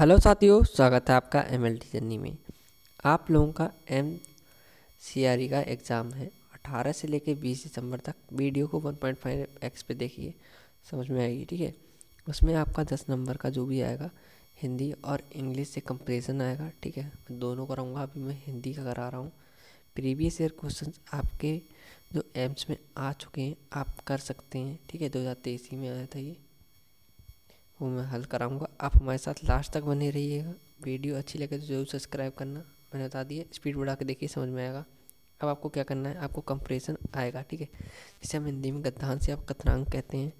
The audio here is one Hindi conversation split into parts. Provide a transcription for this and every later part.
हेलो साथियों स्वागत है आपका एम एल जर्नी में आप लोगों का एम सी आर ई का एग्ज़ाम है 18 से लेकर 20 दिसंबर तक वीडियो को 1.5 एक्स पे देखिए समझ में आएगी ठीक है उसमें आपका 10 नंबर का जो भी आएगा हिंदी और इंग्लिश से कंपेरिजन आएगा ठीक है दोनों कराऊंगा अभी मैं हिंदी का करा रहा हूँ प्रीवियस ईयर क्वेश्चन आपके जो एम्स में आ चुके हैं आप कर सकते हैं ठीक है दो हज़ार तेईस में आया था ये वो मैं हल कराऊंगा आप हमारे साथ लास्ट तक बने रहिएगा वीडियो अच्छी लगे तो जरूर सब्सक्राइब करना मैंने बता दिया स्पीड बढ़ा के देखिए समझ में आएगा अब आपको क्या करना है आपको कंप्रेशन आएगा ठीक है जिसे हम हिंदी में गद्धांश से आप कतरांग कहते हैं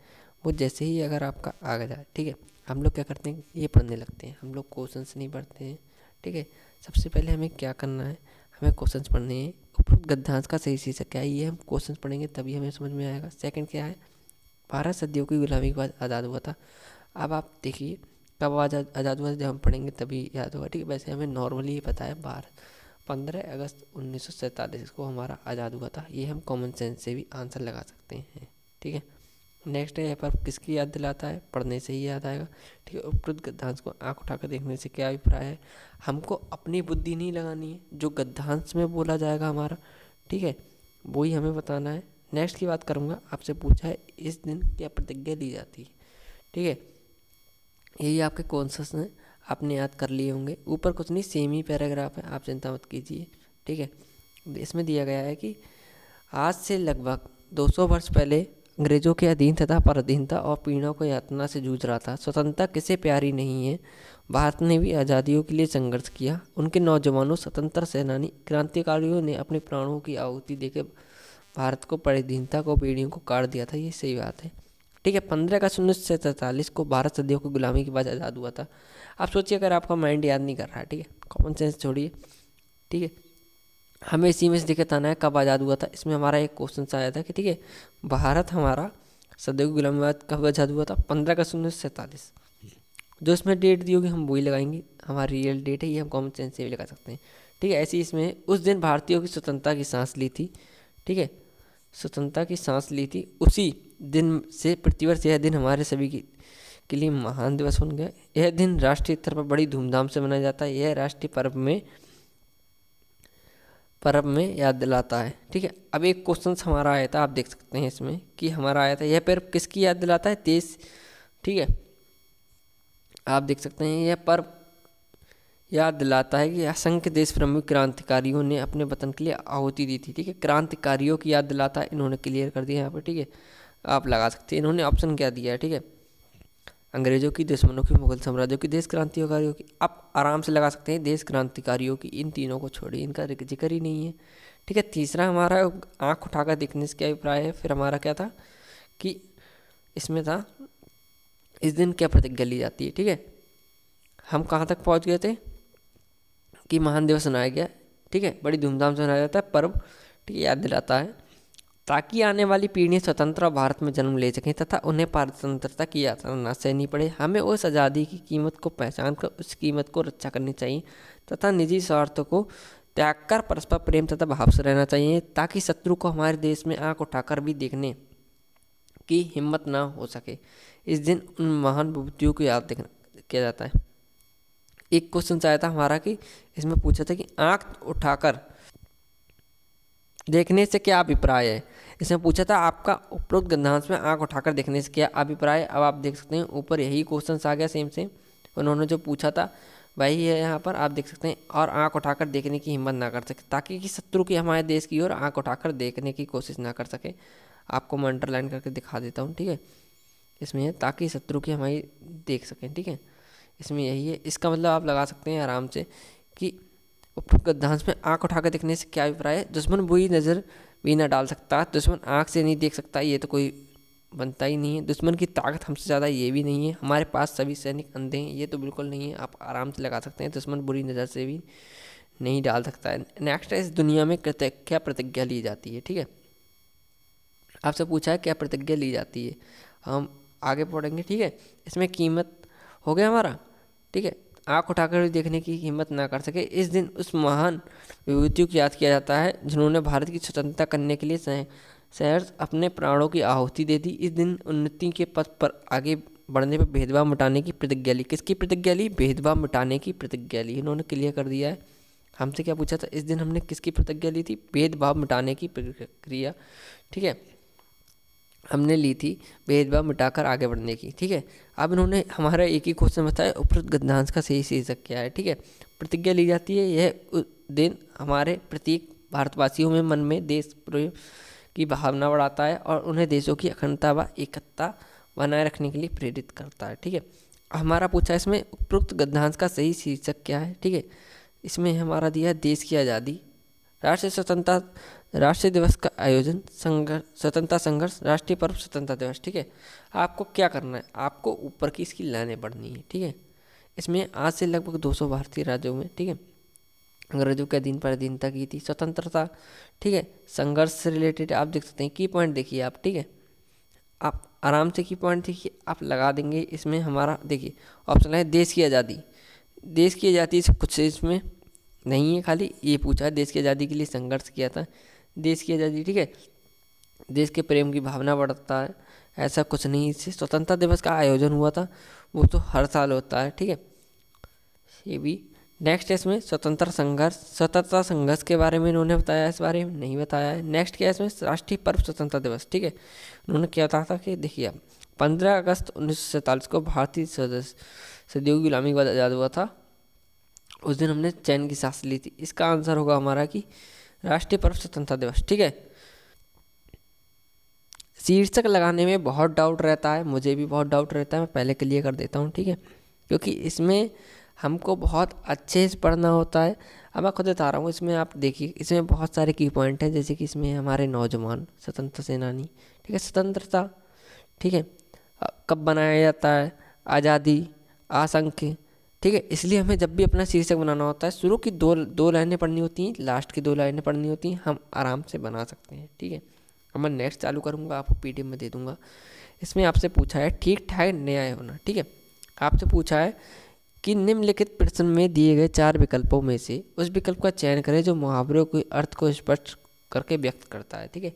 वो जैसे ही अगर आपका आ गया ठीक है हम लोग क्या करते हैं ये पढ़ने लगते हैं हम लोग क्वेश्चन नहीं पढ़ते हैं ठीक है सबसे पहले हमें क्या करना है हमें क्वेश्चन पढ़ने हैं उपरोक्त गद्दांश का सही शीर्षक क्या है ये हम क्वेश्चन पढ़ेंगे तभी हमें समझ में आएगा सेकंड क्या है बारह सदियों की गुलामी के बाद आज़ाद हुआ था अब आप देखिए कब आज़ाद आज़ाद हुआ जब हम पढ़ेंगे तभी याद होगा ठीक है वैसे हमें नॉर्मली ये पता है बारह पंद्रह अगस्त उन्नीस को हमारा आज़ाद हुआ था ये हम कॉमन सेंस से भी आंसर लगा सकते हैं ठीक है नेक्स्ट है यहाँ पर किसकी याद दिलाता है पढ़ने से ही याद आएगा ठीक है उपयुक्त गद्धांश को आंख उठाकर देखने से क्या अभिप्राय है हमको अपनी बुद्धि नहीं लगानी है जो गद्धांश में बोला जाएगा हमारा ठीक है वो ही हमें बताना है नेक्स्ट की बात करूँगा आपसे पूछा है इस दिन क्या प्रतिज्ञा ली जाती है ठीक है यही आपके कॉन्सियस हैं आपने याद कर लिए होंगे ऊपर कुछ नहीं सेम ही पैराग्राफ है आप चिंता मत कीजिए ठीक है इसमें दिया गया है कि आज से लगभग 200 वर्ष पहले अंग्रेजों के अधीन तथा पराधीनता और पीड़ों को यातना से जूझ रहा था स्वतंत्रता किसे प्यारी नहीं है भारत ने भी आज़ादियों के लिए संघर्ष किया उनके नौजवानों स्वतंत्र सेनानी क्रांतिकारियों ने अपने प्राणों की आहुति देकर भारत को पराधीनता को पीढ़ियों को काट दिया था ये सही बात है ठीक है पंद्रह अगस्त उन्नीस सौ सैंतालीस को भारत सदियों की गुलामी के बाद आज़ाद हुआ था आप सोचिए अगर आपका माइंड याद नहीं कर रहा ठीक है कॉमन सेंस छोड़िए ठीक है हमें इसी में से दिक्कत आना है कब आज़ाद हुआ था इसमें हमारा एक क्वेश्चन आया था कि ठीक है भारत हमारा सदैव गुलामी बाद कब आज़ाद हुआ था पंद्रह अगस्त उन्नीस सौ सैंतालीस जो इसमें डेट दी होगी हम वही लगाएंगे हमारी रियल डेट है ये हम कॉमन सेंस से भी लगा सकते हैं ठीक है ऐसी इसमें उस दिन भारतीयों की स्वतंत्रता की सांस ली थी ठीक है स्वतंत्रता की सांस ली थी उसी दिन से प्रतिवर्ष यह दिन हमारे सभी की के लिए महान दिवस बन गया यह दिन राष्ट्रीय स्तर पर बड़ी धूमधाम से मनाया जाता है यह राष्ट्रीय पर्व में पर्व में याद दिलाता है ठीक है अब एक क्वेश्चन हमारा आया था आप देख सकते हैं इसमें कि हमारा आया था यह पर्व किसकी याद दिलाता है देश ठीक है आप देख सकते हैं यह पर्व याद दिलाता है कि असंख्य देश प्रमुख क्रांतिकारियों ने अपने वतन के लिए आहुति दी थी ठीक है क्रांतिकारियों की याद दिलाता है इन्होंने क्लियर कर दिया यहाँ पर ठीक है आप लगा सकते हैं इन्होंने ऑप्शन क्या दिया है ठीक है अंग्रेज़ों की दुश्मनों की मुगल साम्राज्यों की देश क्रांतिकारियों की आप आराम से लगा सकते हैं देश क्रांतिकारियों की इन तीनों को छोड़िए इनका जिक्र ही नहीं है ठीक है तीसरा हमारा आँख उठाकर देखने से क्या अभिप्राय है फिर हमारा क्या था कि इसमें था इस दिन क्या प्रतिज्ञा ली जाती है ठीक है हम कहाँ तक पहुँच गए थे कि महान दिवस मनाया गया ठीक है बड़ी धूमधाम से मनाया जाता है पर्व ठीक है याद दिलाता है ताकि आने वाली पीढ़ी स्वतंत्र भारत में जन्म ले सकें तथा उन्हें पारतंत्रता की यात्रा न सहनी पड़े हमें उस आज़ादी की कीमत को पहचान कर उस कीमत को रक्षा करनी चाहिए तथा निजी स्वार्थ को त्याग कर परस्पर प्रेम तथा भाव से रहना चाहिए ताकि शत्रु को हमारे देश में आंख उठाकर भी देखने की हिम्मत ना हो सके इस दिन उन महान विभूतियों को याद देखना किया जाता है एक क्वेश्चन चाहता था हमारा कि इसमें पूछा था कि आँख उठाकर देखने से क्या अभिप्राय है इसमें पूछा था आपका उपरोक्त गंधांश में आंख उठाकर देखने से क्या अभिप्राय अब आप देख सकते हैं ऊपर यही क्वेश्चन आ गया सेम सेम उन्होंने जो पूछा था वही है यहाँ पर आप देख सकते हैं और आंख उठाकर देखने की हिम्मत ना कर सके ताकि कि शत्रु की हमारे देश की ओर आंख उठाकर देखने की कोशिश ना कर सके आपको मैं अंडरलाइन करके दिखा देता हूँ ठीक है इसमें है ताकि शत्रु की हमारी देख सकें ठीक है इसमें यही है इसका मतलब आप लगा सकते हैं आराम से कि उपगद्धांश में आँख उठाकर देखने से क्या अभिप्राय है दुश्मन बुरी नज़र भी ना डाल सकता दुश्मन आँख से नहीं देख सकता ये तो कोई बनता ही नहीं है दुश्मन की ताकत हमसे ज़्यादा ये भी नहीं है हमारे पास सभी सैनिक अंधे हैं ये तो बिल्कुल नहीं है आप आराम से लगा सकते हैं दुश्मन बुरी नज़र से भी नहीं डाल सकता है नेक्स्ट है इस दुनिया में क्या प्रतिज्ञा ली जाती है ठीक है आपसे पूछा है क्या प्रतिज्ञा ली जाती है हम आगे पढ़ेंगे ठीक है इसमें कीमत हो गया हमारा ठीक है आँख उठाकर भी देखने की हिम्मत ना कर सके इस दिन उस महान विभूतियों को याद किया जाता है जिन्होंने भारत की स्वतंत्रता करने के लिए सहर्ष अपने प्राणों की आहुति दे दी इस दिन उन्नति के पथ पर आगे बढ़ने पर भेदभाव मिटाने की प्रतिज्ञा ली किसकी प्रतिज्ञा ली भेदभाव मिटाने की प्रतिज्ञा ली इन्होंने क्लियर कर दिया है हमसे क्या पूछा था इस दिन हमने किसकी प्रतिज्ञा ली थी भेदभाव मिटाने की प्रक्रिया ठीक है हमने ली थी भेदभाव मिटाकर आगे बढ़ने की ठीक है अब इन्होंने हमारा एक ही क्वेश्चन बताया उपरोक्त गद्यांश का सही शीर्षक क्या है ठीक है प्रतिज्ञा ली जाती है यह दिन हमारे प्रत्येक भारतवासियों में मन में देश प्रेम की भावना बढ़ाता है और उन्हें देशों की अखंडता व एकता बनाए रखने के लिए प्रेरित करता है ठीक है हमारा पूछा इसमें उपरोक्त गद्यांश का सही शीर्षक क्या है ठीक है इसमें हमारा दिया देश की आज़ादी राष्ट्रीय स्वतंत्रता राष्ट्रीय दिवस का आयोजन संघर्ष स्वतंत्रता संघर्ष राष्ट्रीय पर्व स्वतंत्रता दिवस ठीक है आपको क्या करना है आपको ऊपर की इसकी लाइनें पढ़नी है ठीक है इसमें आज से लगभग 200 भारतीय राज्यों में ठीक है अंग्रेजों के दिन पर दिन तक की थी स्वतंत्रता ठीक है संघर्ष से रिलेटेड आप देख सकते हैं की पॉइंट देखिए आप ठीक है आप आराम से की पॉइंट देखिए आप लगा देंगे इसमें हमारा देखिए ऑप्शन है देश की आज़ादी देश की आज़ादी से कुछ इसमें नहीं है खाली ये पूछा देश की आज़ादी के लिए संघर्ष किया था देश की आज़ादी ठीक है देश के प्रेम की भावना बढ़ता है ऐसा कुछ नहीं इससे स्वतंत्रता दिवस का आयोजन हुआ था वो तो हर साल होता है ठीक है ये भी नेक्स्ट इसमें स्वतंत्रता संघर्ष स्वतंत्रता संघर्ष के बारे में इन्होंने बताया इस बारे में नहीं बताया है नेक्स्ट क्या है इसमें राष्ट्रीय पर्व स्वतंत्रता दिवस ठीक है उन्होंने क्या बताया था कि देखिए पंद्रह अगस्त उन्नीस को भारतीय सदस्य सदयोगी गुलामी के बाद आज़ाद हुआ था उस दिन हमने चैन की सांस ली थी इसका आंसर होगा हमारा कि राष्ट्रीय पर्व स्वतंत्रता दिवस ठीक है शीर्षक लगाने में बहुत डाउट रहता है मुझे भी बहुत डाउट रहता है मैं पहले क्लियर कर देता हूँ ठीक है क्योंकि इसमें हमको बहुत अच्छे से पढ़ना होता है अब मैं खुद बता रहा हूँ इसमें आप देखिए इसमें बहुत सारे की पॉइंट हैं जैसे कि इसमें हमारे नौजवान स्वतंत्र सेनानी ठीक है स्वतंत्रता ठीक है कब बनाया जाता है आज़ादी आशंक ठीक है इसलिए हमें जब भी अपना शीर्षक बनाना होता है शुरू की दो दो लाइनें पढ़नी होती हैं लास्ट की दो लाइनें पढ़नी होती हैं हम आराम से बना सकते हैं ठीक है अब मैं नेक्स्ट चालू करूँगा आपको पी में दे दूँगा इसमें आपसे पूछा है ठीक ठाक न्याय होना ठीक है आपसे पूछा है कि निम्नलिखित प्रश्न में दिए गए चार विकल्पों में से उस विकल्प का चयन करें जो मुहावरे के अर्थ को स्पष्ट करके व्यक्त करता है ठीक है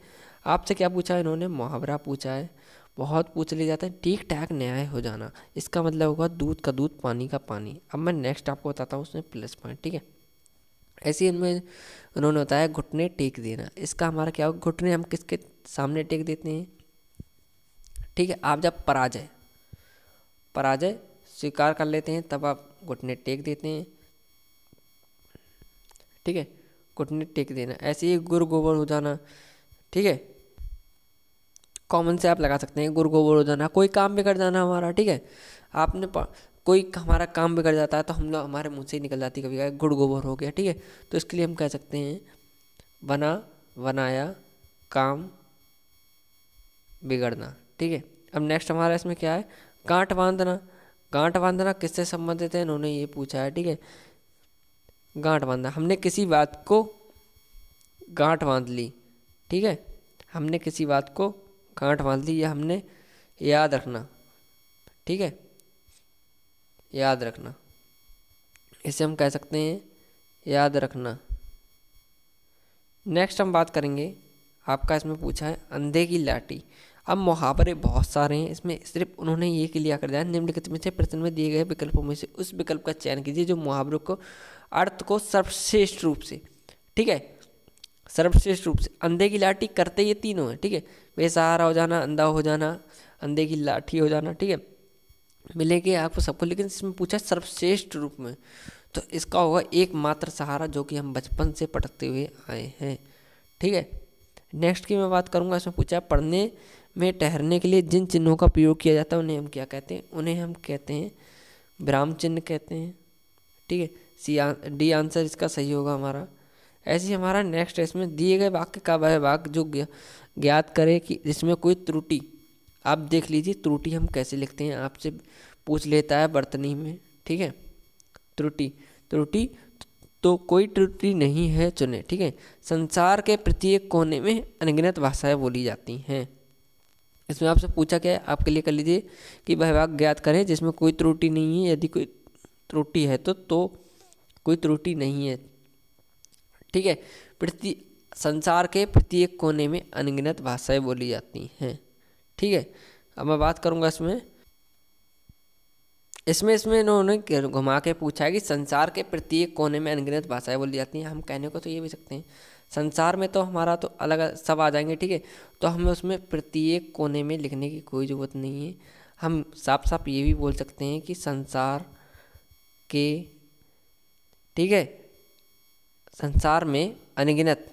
आपसे क्या पूछा है इन्होंने मुहावरा पूछा है बहुत पूछ लिया जाता है ठीक ठाक न्याय हो जाना इसका मतलब होगा दूध का दूध पानी का पानी अब मैं नेक्स्ट आपको बताता हूँ उसमें प्लस पॉइंट ठीक है ऐसे इनमें उन्होंने बताया घुटने टेक देना इसका हमारा क्या होगा घुटने हम किसके सामने टेक देते हैं ठीक है आप जब पराजय पराजय स्वीकार कर लेते हैं तब आप घुटने टेक देते हैं ठीक है घुटने टेक देना ऐसे ही गुरु गोबर हो जाना ठीक है कॉमन से आप लगा सकते हैं गुरु गोबर हो जाना कोई काम बिगड़ जाना हमारा ठीक है आपने कोई हमारा काम बिगड़ जाता है तो हम लोग हमारे मुंह से ही निकल जाती है कभी कभी गुड़ गोबर हो गया ठीक है तो इसके लिए हम कह सकते हैं बना बनाया काम बिगड़ना ठीक है अब नेक्स्ट हमारा इसमें क्या है गांठ बांधना गांठ बांधना किससे संबंधित है इन्होंने ये पूछा है ठीक है गांठ बांधना हमने किसी बात को गांठ बांध ली ठीक है हमने किसी बात को गांठ बांध ली ये हमने याद रखना ठीक है याद रखना इसे हम कह सकते हैं याद रखना नेक्स्ट हम बात करेंगे आपका इसमें पूछा है अंधे की लाठी अब मुहावरे बहुत सारे हैं इसमें सिर्फ उन्होंने ये क्लियर कर दिया निम्नलिखित में से प्रश्न में दिए गए विकल्पों में से उस विकल्प का चयन कीजिए जो मुहावरों को अर्थ को सर्वश्रेष्ठ रूप से ठीक है सर्वश्रेष्ठ रूप से अंधे की लाठी करते ये तीनों हैं ठीक है बेसहारा हो जाना अंधा हो जाना अंधे की लाठी हो जाना ठीक है मिलेंगे आपको सबको लेकिन इसमें पूछा सर्वश्रेष्ठ रूप में तो इसका होगा एकमात्र सहारा जो कि हम बचपन से पटकते हुए आए हैं ठीक है नेक्स्ट की मैं बात करूंगा इसमें पूछा पढ़ने में ठहरने के लिए जिन चिन्हों का प्रयोग किया जाता है उन्हें हम क्या कहते हैं उन्हें हम कहते हैं विराम चिन्ह कहते हैं ठीक है सी डी आंसर इसका सही होगा हमारा ऐसे ही हमारा नेक्स्ट है इसमें दिए गए वाक्य का वह वाक्य जो ज्ञात करे कि जिसमें कोई त्रुटि आप देख लीजिए त्रुटि हम कैसे लिखते हैं आपसे पूछ लेता है बर्तनी में ठीक है त्रुटि त्रुटि तो कोई त्रुटि नहीं है चुने ठीक है संसार के प्रत्येक कोने में अनगिनत भाषाएं बोली जाती हैं इसमें आपसे पूछा क्या है आपके लिए कर लीजिए कि वह वाक्य ज्ञात करें जिसमें कोई त्रुटि नहीं है यदि कोई त्रुटि है तो तो कोई त्रुटि नहीं है ठीक है प्रति संसार के प्रत्येक कोने में अनगिनत भाषाएं बोली जाती हैं ठीक है अब मैं बात करूँगा इसमें इसमें इसमें इन्होंने घुमा के पूछा है कि संसार के प्रत्येक कोने में अनगिनत भाषाएं बोली जाती हैं हम कहने को तो ये भी सकते हैं संसार में तो हमारा तो अलग सब आ जाएंगे ठीक है तो हमें उसमें प्रत्येक कोने में लिखने की कोई ज़रूरत नहीं है हम साफ साफ ये भी बोल सकते हैं कि संसार के ठीक है संसार में अनगिनत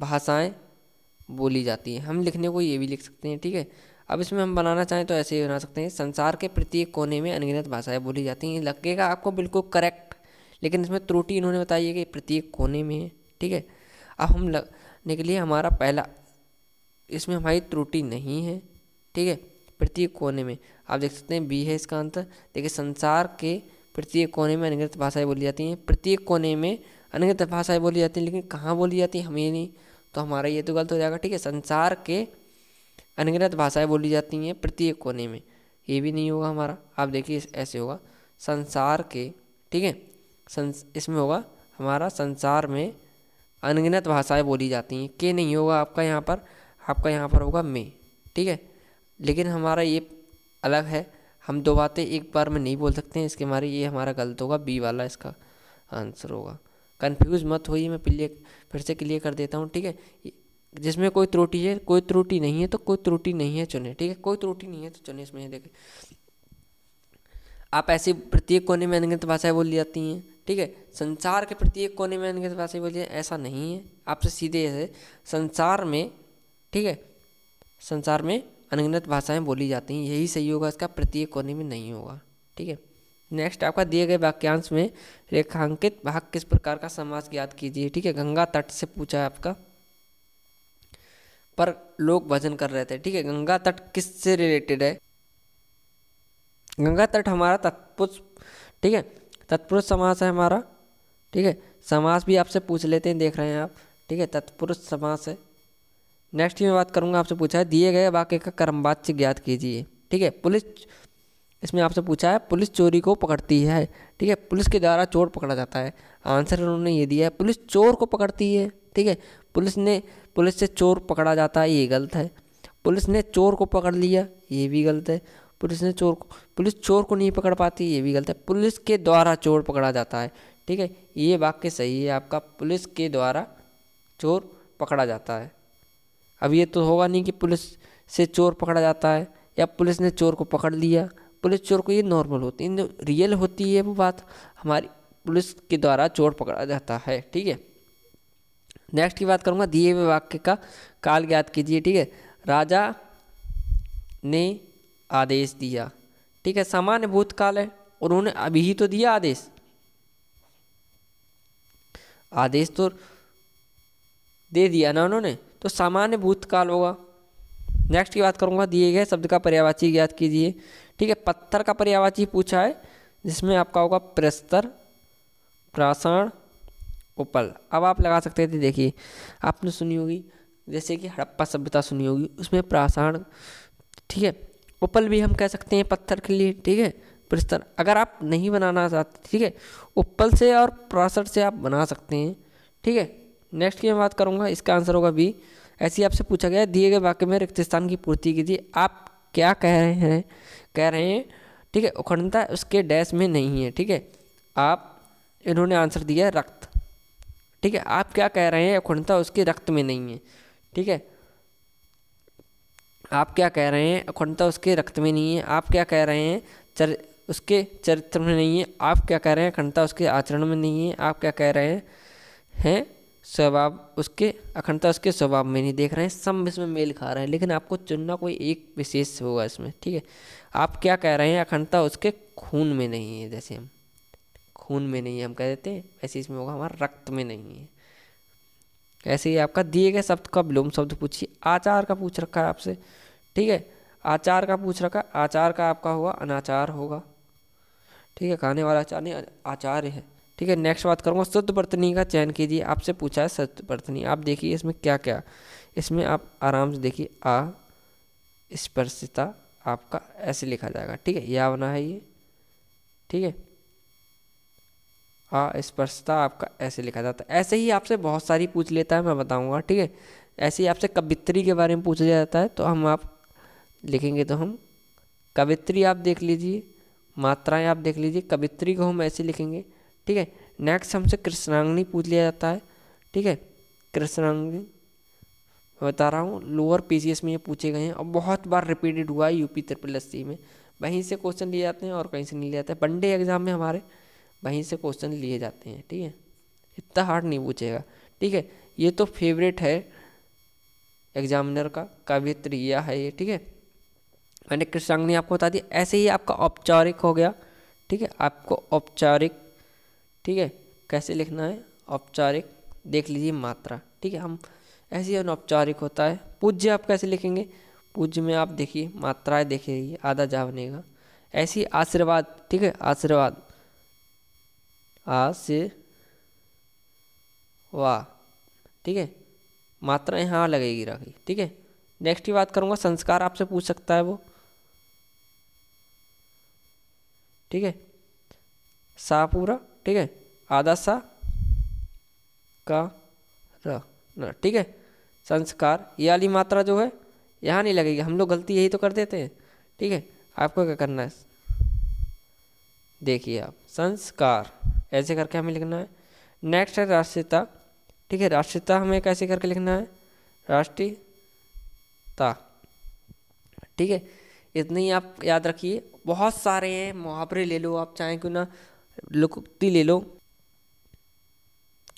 भाषाएं बोली जाती हैं हम लिखने को ये भी लिख सकते हैं ठीक है अब इसमें हम बनाना चाहें तो ऐसे ही बना सकते हैं संसार के प्रत्येक कोने में अनगिनत भाषाएं बोली जाती हैं लगेगा आपको बिल्कुल करेक्ट लेकिन इसमें त्रुटि इन्होंने बताई है कि प्रत्येक कोने में है ठीक है अब हम लगने के लिए हमारा पहला इसमें हमारी त्रुटि नहीं है ठीक है प्रत्येक कोने में आप देख सकते हैं बी है इसका अंतर देखिए संसार के प्रत्येक कोने में अनगिनत भाषाएँ बोली जाती हैं प्रत्येक कोने में अनगिनत भाषाएँ बोली जाती हैं लेकिन कहाँ बोली जाती हैं हमें नहीं तो हमारा ये तो गलत हो जाएगा ठीक है संसार के अनगिनत भाषाएँ बोली जाती हैं प्रत्येक कोने में ये भी नहीं होगा हमारा आप देखिए ऐसे होगा संसार के ठीक है संस इसमें होगा हमारा संसार में अनगिनत भाषाएं बोली जाती हैं के नहीं होगा आपका यहाँ पर आपका यहाँ पर होगा में ठीक है लेकिन हमारा ये अलग है हम दो बातें एक बार में नहीं बोल सकते हैं इसके हमारे ये हमारा गलत होगा बी वाला इसका आंसर होगा कन्फ्यूज़ मत होइए मैं क्लियर फिर से क्लियर कर देता हूँ ठीक है जिसमें कोई त्रुटि है कोई त्रुटि नहीं है तो कोई त्रुटि नहीं है चुने ठीक है कोई त्रुटि नहीं है तो चुने इसमें देखें आप ऐसे प्रत्येक कोने में अनगिनत भाषाएं बोली जाती हैं ठीक है संसार के प्रत्येक कोने में अनगिनत भाषाएं बोली ऐसा नहीं है आपसे सीधे ऐसे संसार में ठीक है संसार में अनगिनत भाषाएं बोली जाती हैं यही सही होगा इसका प्रत्येक कोने में नहीं होगा ठीक है नेक्स्ट आपका दिए गए वाक्यांश में रेखांकित भाग किस प्रकार का समाज ज्ञात कीजिए ठीक है गंगा तट से पूछा है आपका पर लोग भजन कर रहे थे ठीक है गंगा तट किस से रिलेटेड है गंगा तट हमारा तत्पुरुष ठीक है तत्पुरुष समास है हमारा ठीक है समास भी आपसे पूछ लेते हैं देख रहे हैं आप ठीक है तत्पुरुष समास है नेक्स्ट ही मैं बात करूँगा आपसे पूछा है दिए गए वाक्य का क्रमवाच्य ज्ञात कीजिए ठीक है पुलिस इसमें आपसे पूछा है पुलिस चोरी को पकड़ती है ठीक है पुलिस के द्वारा चोर पकड़ा जाता है आंसर उन्होंने ये दिया है पुलिस चोर को पकड़ती है ठीक है पुलिस ने पुलिस से चोर पकड़ा जाता है ये गलत है पुलिस ने चोर को पकड़ लिया ये भी गलत है पुलिस ने चोर को पुलिस चोर को नहीं पकड़ पाती ये भी गलत है पुलिस के द्वारा चोर पकड़ा जाता है ठीक है ये वाक्य सही है आपका पुलिस के द्वारा चोर पकड़ा जाता है अब ये तो होगा नहीं कि पुलिस से चोर पकड़ा जाता है या पुलिस ने चोर को पकड़ लिया पुलिस चोर को ये नॉर्मल होती है रियल होती है वो बात हमारी पुलिस के द्वारा चोर पकड़ा जाता है ठीक है नेक्स्ट की बात करूँगा दिए हुए वाक्य का काल ज्ञात कीजिए ठीक है राजा ने आदेश दिया ठीक है सामान्य भूतकाल है उन्होंने अभी ही तो दिया आदेश आदेश तो दे दिया ना उन्होंने तो सामान्य भूतकाल होगा नेक्स्ट की बात करूँगा दिए गए शब्द का पर्यावाची याद कीजिए ठीक है पत्थर का पर्यावाची पूछा है जिसमें आपका होगा प्रस्तर प्राषण उपल अब आप लगा सकते थे देखिए आपने सुनी होगी जैसे कि हड़प्पा सभ्यता सुनी होगी उसमें प्राषाण ठीक है उपल भी हम कह सकते हैं पत्थर के लिए ठीक है प्रस्तर अगर आप नहीं बनाना चाहते ठीक है उपल से और प्राषण से आप बना सकते हैं ठीक है नेक्स्ट की मैं बात करूँगा इसका आंसर होगा बी ही आपसे पूछा गया दिए गए वाक्य में रिक्त स्थान की पूर्ति कीजिए आप क्या कह रहे हैं कह रहे हैं ठीक है उखंडता उसके डैश में नहीं है ठीक है आप इन्होंने आंसर दिया रक्त ठीक है आप क्या कह रहे हैं अखंडता उसके रक्त में नहीं है ठीक है आप क्या कह रहे हैं अखंडता उसके रक्त में नहीं है आप क्या कह रहे हैं चर उसके चरित्र में नहीं है आप क्या कह रहे हैं अखंडता उसके आचरण में नहीं है आप क्या कह रहे हैं हैं स्वभाव उसके अखंडता उसके स्वभाव में नहीं देख रहे हैं सब इसमें मेल खा रहे हैं लेकिन आपको चुनना कोई एक विशेष होगा इसमें ठीक है आप क्या कह रहे हैं अखंडता उसके खून में नहीं है जैसे हम खून में नहीं है हम कह देते हैं ऐसे इसमें होगा हमारा रक्त में नहीं है ऐसे ही आपका दिए गए शब्द का विलोम शब्द पूछिए आचार का पूछ रखा है आपसे ठीक है आचार का पूछ रखा आचार का आपका होगा अनाचार होगा ठीक है खाने वाला आचार नहीं आचार्य है ठीक है नेक्स्ट बात करूँगा शुद्ध बर्तनी का चयन कीजिए आपसे पूछा है शुद्ध बर्तनी आप देखिए इसमें क्या क्या इसमें आप आराम से देखिए आ स्पर्शिता आपका ऐसे लिखा जाएगा ठीक है या बना है ये ठीक है हाँ स्पर्शता आपका ऐसे लिखा जाता है ऐसे ही आपसे बहुत सारी पूछ लेता है मैं बताऊंगा ठीक है ऐसे ही आपसे कवित्री के बारे में पूछा जाता है तो हम आप लिखेंगे तो हम कवित्री आप देख लीजिए मात्राएं आप देख लीजिए कवित्री को हम ऐसे लिखेंगे ठीक है नेक्स्ट हमसे कृष्णांगनी पूछ लिया जाता है ठीक है कृष्णांगनी बता रहा हूँ लोअर पीसीएस में ये पूछे गए हैं और बहुत बार रिपीटेड हुआ है यूपी त्रिपल एस सी में वहीं से क्वेश्चन लिए जाते हैं और कहीं से नहीं लिए जाते हैं वनडे एग्जाम में हमारे वहीं से क्वेश्चन लिए जाते हैं ठीक है इतना हार्ड नहीं पूछेगा ठीक है ये तो फेवरेट है एग्जामिनर का कवित्र यह है ये ठीक है मैंने कृष्णांगनी आपको बता दी ऐसे ही आपका औपचारिक हो गया ठीक है आपको औपचारिक ठीक है कैसे लिखना है औपचारिक देख लीजिए मात्रा ठीक है हम ऐसे ही अनौपचारिक होता है पूज्य आप कैसे लिखेंगे पूज्य में आप देखिए मात्राएं देखिए आधा जा बनेगा ऐसी आशीर्वाद ठीक है आशीर्वाद वाह ठीक है मात्रा यहाँ लगेगी राखी ठीक है नेक्स्ट की बात करूँगा संस्कार आपसे पूछ सकता है वो ठीक है साफ पूरा ठीक है आधा सा का र ठीक है संस्कार ये वाली मात्रा जो है यहाँ नहीं लगेगी हम लोग गलती यही तो कर देते हैं ठीक है आपको क्या करना है देखिए आप संस्कार ऐसे करके हमें लिखना है नेक्स्ट है राष्ट्रीयता ठीक है राष्ट्रीयता हमें कैसे करके लिखना है राष्ट्रीयता ठीक है इतनी आप याद रखिए बहुत सारे हैं मुहावरे ले लो आप चाहें क्यों ना लुकुक्ति ले लो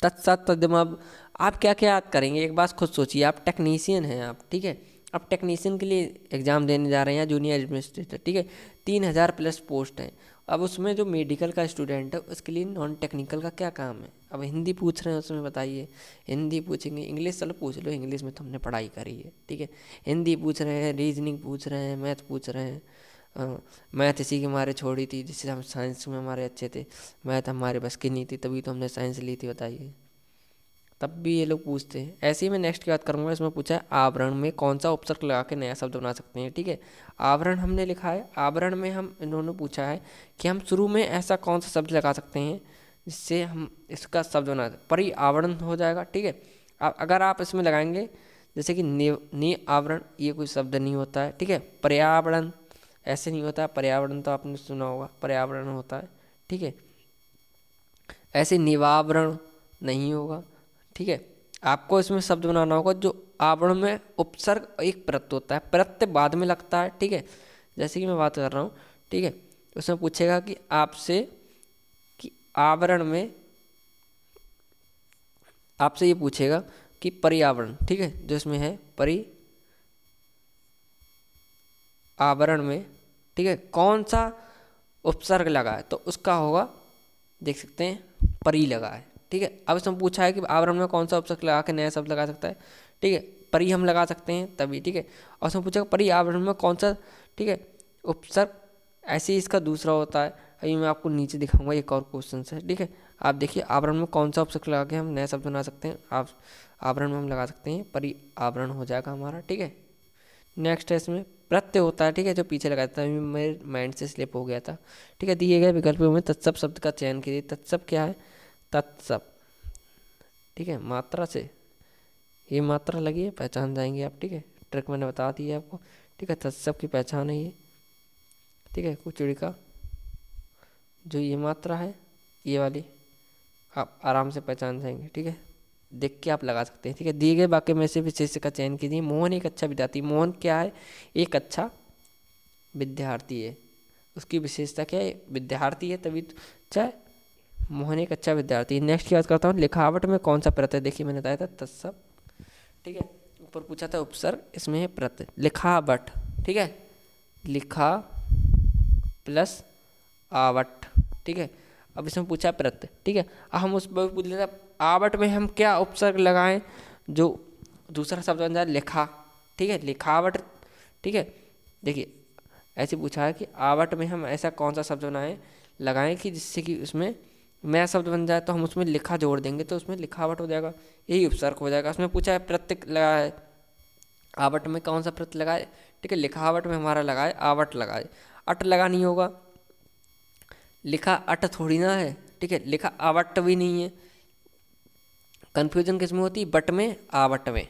तत्सत तदमब आप क्या क्या याद करेंगे एक बात खुद सोचिए आप टेक्नीशियन हैं आप ठीक है अब टेक्नीशियन के लिए एग्ज़ाम देने जा रहे हैं जूनियर एडमिनिस्ट्रेटर ठीक है तीन हज़ार प्लस पोस्ट हैं अब उसमें जो मेडिकल का स्टूडेंट है उसके लिए नॉन टेक्निकल का क्या काम है अब हिंदी पूछ रहे हैं उसमें बताइए हिंदी पूछेंगे इंग्लिश चलो पूछ लो इंग्लिश में तो हमने पढ़ाई करी है ठीक है हिंदी पूछ रहे हैं रीजनिंग पूछ रहे हैं मैथ पूछ रहे हैं मैथ इसी के मारे छोड़ी थी जिससे हम साइंस में हमारे अच्छे थे मैथ हमारे बस की नहीं थी तभी तो हमने साइंस ली थी बताइए तब भी ये लोग पूछते हैं ऐसे ही मैं नेक्स्ट की बात करूँगा इसमें पूछा है आवरण में कौन सा उपसर्ग लगा के नया शब्द बना सकते हैं ठीक है आवरण हमने लिखा है आवरण में हम इन्होंने पूछा है कि हम शुरू में ऐसा कौन सा शब्द लगा सकते हैं जिससे हम इसका शब्द बना परि आवरण हो जाएगा ठीक है अब अगर आप इसमें लगाएंगे जैसे कि नि आवरण ये कोई शब्द नहीं होता है ठीक है पर्यावरण ऐसे नहीं होता पर्यावरण तो आपने सुना होगा पर्यावरण होता है ठीक है ऐसे निवावरण नहीं होगा ठीक है आपको इसमें शब्द बनाना होगा जो आवरण में उपसर्ग एक प्रत्य होता है प्रत्यय बाद में लगता है ठीक है जैसे कि मैं बात कर रहा हूँ ठीक है उसमें पूछेगा कि आपसे कि आवरण में आपसे ये पूछेगा कि पर्यावरण ठीक है जो इसमें है परि आवरण में ठीक है कौन सा उपसर्ग लगा है तो उसका होगा देख सकते हैं परी लगा है ठीक है अब इसमें पूछा है कि आवरण में कौन सा उपसर्ग लगा के नया शब्द लगा सकता है ठीक है परी हम लगा सकते हैं तभी ठीक है और उसमें पूछा परी आवरण में कौन सा ठीक है उपसर्ग ऐसे ही इसका दूसरा होता है अभी मैं आपको नीचे दिखाऊंगा एक और क्वेश्चन है ठीक है आप देखिए आवरण में कौन सा उपसर्ग लगा के हम नया शब्द बना सकते हैं आप आवरण में हम लगा सकते हैं परी आवरण हो जाएगा हमारा ठीक है नेक्स्ट है इसमें प्रत्यय होता है ठीक है जो पीछे लगा था मेरे माइंड से स्लिप हो गया था ठीक है दिए गए विकल्पों में तत्सप शब्द का चयन कीजिए तत्सप क्या है तत्सप ठीक है मात्रा से ये मात्रा लगी है पहचान जाएंगे आप ठीक है ट्रिक मैंने बता दी है आपको ठीक है तत्सप की पहचान है ये ठीक है कुचड़ी का जो ये मात्रा है ये वाली आप आराम से पहचान जाएंगे ठीक है देख के आप लगा सकते हैं ठीक है दिए गए वाक्य में से विशेष का चयन कीजिए मोहन एक अच्छा विद्यार्थी मोहन क्या है एक अच्छा विद्यार्थी है उसकी विशेषता क्या है विद्यार्थी है तभी तो- चाहे अच्छा मोहन एक अच्छा विद्यार्थी नेक्स्ट की बात करता हूँ लिखावट में कौन सा प्रत्यय देखिए मैंने बताया था तत्सव ठीक है ऊपर पूछा था उपसर्ग इसमें है प्रत्यय लिखावट ठीक है लिखा प्लस आवट ठीक है अब इसमें पूछा प्रत्यय ठीक है अब हम उस पर पूछ लेते हैं आवट में हम क्या उपसर्ग लगाएं जो दूसरा शब्द बन जाए लिखा ठीक है लिखावट ठीक है देखिए ऐसे पूछा है कि आवट में हम ऐसा कौन सा शब्द बनाएं लगाएं कि जिससे कि उसमें मैं शब्द बन जाए तो हम उसमें लिखा जोड़ देंगे तो उसमें लिखावट हो जाएगा यही उपसर्ग हो जाएगा उसमें पूछा है प्रत्यक लगाए आवट में कौन सा प्रत्यय लगाए ठीक है लिखावट में हमारा लगाए आवट लगाए अट लगा नहीं होगा लिखा अट थोड़ी ना है ठीक है लिखा आवट भी नहीं है कन्फ्यूजन किस में होती है बट में आवट में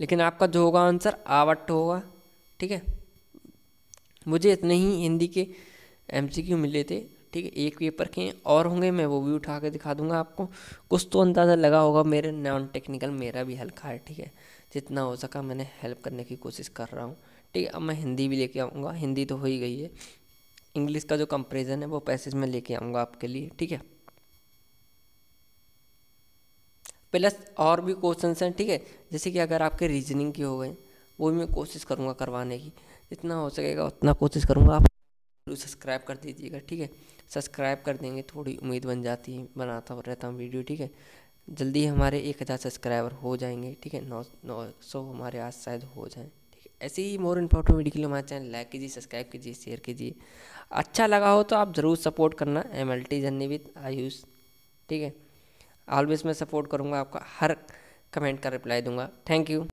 लेकिन आपका जो होगा आंसर आवट होगा ठीक है मुझे इतने ही हिंदी के एम मिले थे ठीक है एक पेपर के और होंगे मैं वो भी उठा के दिखा दूंगा आपको कुछ तो अंदाज़ा लगा होगा मेरे नॉन टेक्निकल मेरा भी हल्का है ठीक है जितना हो सका मैंने हेल्प करने की कोशिश कर रहा हूँ ठीक है अब मैं हिंदी भी लेके आऊँगा हिंदी तो हो ही गई है इंग्लिश का जो कंपेरिजन है वो पैसेज में लेके आऊँगा आपके लिए ठीक है प्लस और भी क्वेश्चन हैं ठीक है जैसे कि अगर आपके रीजनिंग के हो गए वो भी मैं कोशिश करूँगा करवाने की जितना हो सकेगा उतना कोशिश करूँगा आप सब्सक्राइब कर दीजिएगा ठीक है सब्सक्राइब कर देंगे थोड़ी उम्मीद बन जाती है बनाता रहता हूँ वीडियो ठीक है जल्दी हमारे एक हज़ार सब्सक्राइबर हो जाएंगे ठीक है नौ नौ सौ हमारे आज शायद हो जाएँ ठीक है ऐसे ही मोर इम्पोर्टेंट वीडियो के लिए हमारे चैनल लाइक कीजिए सब्सक्राइब कीजिए शेयर कीजिए अच्छा लगा हो तो आप ज़रूर सपोर्ट करना M L T journey Ayush ठीक है ऑलवेज मैं सपोर्ट करूँगा आपका हर कमेंट का रिप्लाई दूंगा थैंक यू